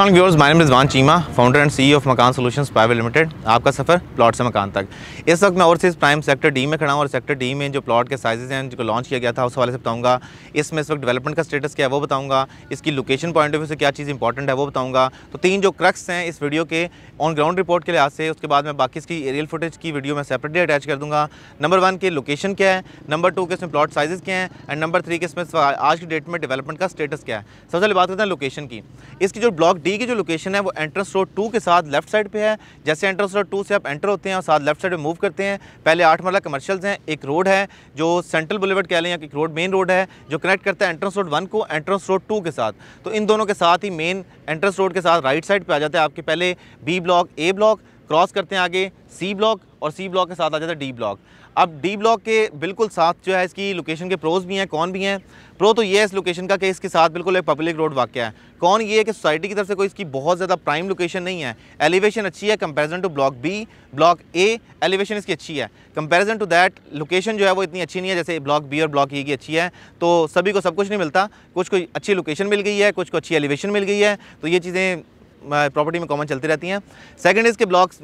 viewers my name Rizwan Cheema founder and CEO of Makaan solutions private limited आपका सफ़र plot से मकान तक इस वक्त मैं ओवरसीज़ प्राइम सेक्टर डी में खड़ा हूँ और सेक्टर डी में जो प्लॉट के साइजेस हैं जो लॉन्च किया गया था उस हवाले से बताऊँगा इसमें इस वक्त डेवलपमेंट का स्टेटस क्या है वो बताऊँगा इसकी लोकेशन पॉइंट ऑफ व्यू से क्या चीज़ इंपॉर्टेंट है वो बताऊँगा तो तीन जो क्रक्स हैं इस वीडियो के ऑन ग्राउंड रिपोर्ट के लिहाज से उसके बाद मैं बाकी इसकी एरियल फुटेज की वीडियो में सेपरेटली अटैच कर दूँगा नंबर वन के लोकेशन क्या है नंबर टू के इसमें प्लॉट साइजेस क्या हैं एंड नंबर थ्री के इसमें आज की डेट में डेवलपमेंट का स्टेटस क्या है सबसे पहले बात करते हैं लोकेशन की इसकी जो ब्लॉक डी की जो लोकेशन है वो एंट्रेंस रोड टू के साथ लेफ्ट साइड पे है जैसे एंट्रेंस रोड टू से आप एंटर होते हैं और साथ लेफ्ट साइड में मूव करते हैं पहले आठ मरला कमर्शल्स हैं एक रोड है जो सेंट्रल बुलेवर्ड कह लें या एक रोड मेन रोड है जो कनेक्ट करता है एंट्रेंस रोड वन को एंट्रेंस रोड टू के साथ तो इन दोनों के साथ ही मेन एंट्रेंस रोड के साथ राइट साइड पर आ जाता है आपके पहले B block A block cross करते हैं आगे सी ब्लॉक और सी ब्लॉक के साथ आ जाता है डी ब्लॉक अब डी ब्लॉक के बिल्कुल साथ जो है इसकी लोकेशन के प्रोज भी हैं कौन भी हैं प्रो तो ये है इस लोकेशन का कि इसके साथ बिल्कुल एक पब्लिक रोड वाक्य है कौन ये है कि सोसाइटी की तरफ से कोई इसकी बहुत ज़्यादा प्राइम लोकेशन नहीं है एलिवेशन अच्छी है comparison to block B block A elevation इसकी अच्छी है कंपेरिजन टू दैट लोकेशन जो है वो इतनी अच्छी नहीं है जैसे ब्लॉक बी और ब्लॉक ए e की अच्छी है तो सभी को सब कुछ नहीं मिलता कुछ को अच्छी लोकेशन मिल गई है कुछ को अच्छी एलिवेशन मिल गई है तो ये चीज़ें प्रॉपर्टी में कॉमन चलती रहती हैं सेकंड इसके ब्लॉक्स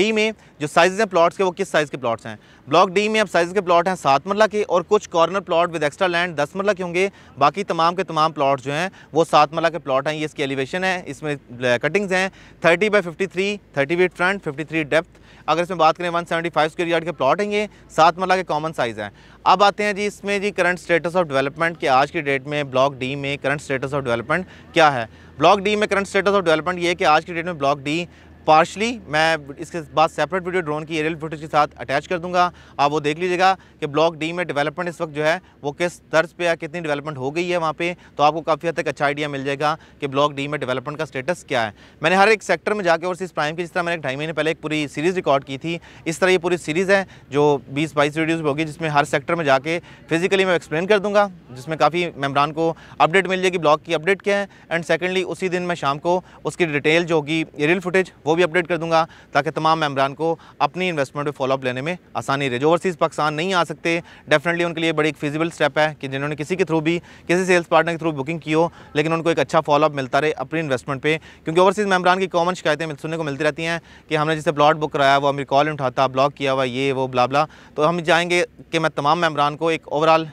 डी में जो साइज़ हैं प्लॉट्स के वो किस साइज़ के प्लॉट्स हैं ब्लॉक डी में अब साइज़ के प्लॉट हैं सात मरला के और कुछ corner plot with extra land दस मरला के होंगे बाकी तमाम के तमाम प्लॉट जो हैं वो सात मरला के प्लॉट हैं ये इसकी एलिवेशन है इसमें कटिंग्स हैं thirty by fifty three thirty feet front fifty three depth अगर इसमें बात करें one seventy five square yard के प्लॉट हैं ये सात मरला के कॉमन साइज़ हैं अब आते हैं जी इसमें जी करंट स्टेटस ऑफ डेवलपमेंट के आज की डेट में ब्लॉक डी में करंट स्टेटस ऑफ डेवलपमेंट क्या है ब्लॉक डी में करंट स्टेटस ऑफ डेवलपमेंट ये कि आज की डेट में ब्लॉक डी पार्शली मैं इसके बाद सेपरेट वीडियो ड्रोन की एरियल फुटेज के साथ अटैच कर दूंगा आप वो देख लीजिएगा कि ब्लॉक डी में डेवलपमेंट इस वक्त जो है वो किस तर्ज पे या कितनी डेवलपमेंट हो गई है वहाँ पे तो आपको काफ़ी हद तक अच्छा आइडिया मिल जाएगा कि ब्लॉक डी में डेवलपमेंट का स्टेटस क्या है मैंने हर एक सेक्टर में जाकर और इस प्राइम की जिस तरह मैंने ढाई महीने पहले एक पूरी सीरीज़ रिकॉर्ड की थी इस तरह ये पूरी सीरीज़ है जो बीस बाईस वीडियोज़ होगी जिसमें हर सेक्टर में जाकर फिजिकली मैं एक्सप्लेन कर दूँगा जिसमें काफ़ी मेमरान को अपडेट मिल जाएगी ब्लॉक की अपडेट क्या है एंड सेकेंडली उसी दिन मैं शाम को उसकी डिटेल जो होगी एरियल फुटेज वो भी अपडेट कर दूंगा ताकि तमाम मेम्बरान को अपनी इन्वेस्टमेंट पर फॉलोअप लेने में आसानी रहे जो ओवरसीज़ पाकिस्तान नहीं आ सकते डेफिनेटली उनके लिए बड़ी एक फिजिबल स्टेप है कि जिन्होंने किसी के थ्रू भी किसी सेल्स पार्टनर के थ्रू बुकिंग की हो लेकिन उनको एक अच्छा फॉलोअप मिलता रहे अपनी इन्वेस्टमेंट पर क्योंकि ओवरसीज़ मेम्बरान की कॉमन शिकायतें सुनने को मिलती रहती हैं कि हमने जैसे प्लॉट बुक कराया वो हमें कॉल उठाता ब्लॉक किया हुआ ये वो ब्ला तो हम चाहेंगे कि मैं तमाम मेम्बरान को एक ओवरऑल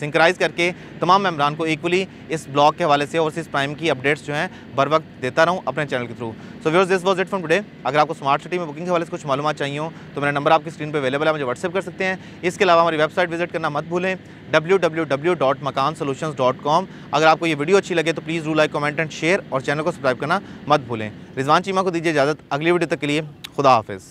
सिंकराइज करके तमाम मेम्बरान को इक्वली इस ब्लॉक के हवाले से ओवरसीज़ प्राइम की अपडेट्स जो हैं बर वक्त देता रहूँ अपने चैनल के through so viewers this was it platform today अगर आपको स्मार्ट सिटी में बुकिंग के हवाले से कुछ मालूम चाहिए हो तो मेरा नंबर आपकी स्क्रीन पर अवेलेबल है मुझे व्हाट्सअप कर सकते हैं इसके अलावा हमारी वेबसाइट विजिट करना मत भूलें www.makansolutions.com अगर आपको ये वीडियो अच्छी लगे तो please do like comment and share और चैनल को सब्सक्राइब करना मत भूलें रिजवान चीमा को दीजिए इजाज़त अगली वीडियो तक के लिए खुदा हाफिज़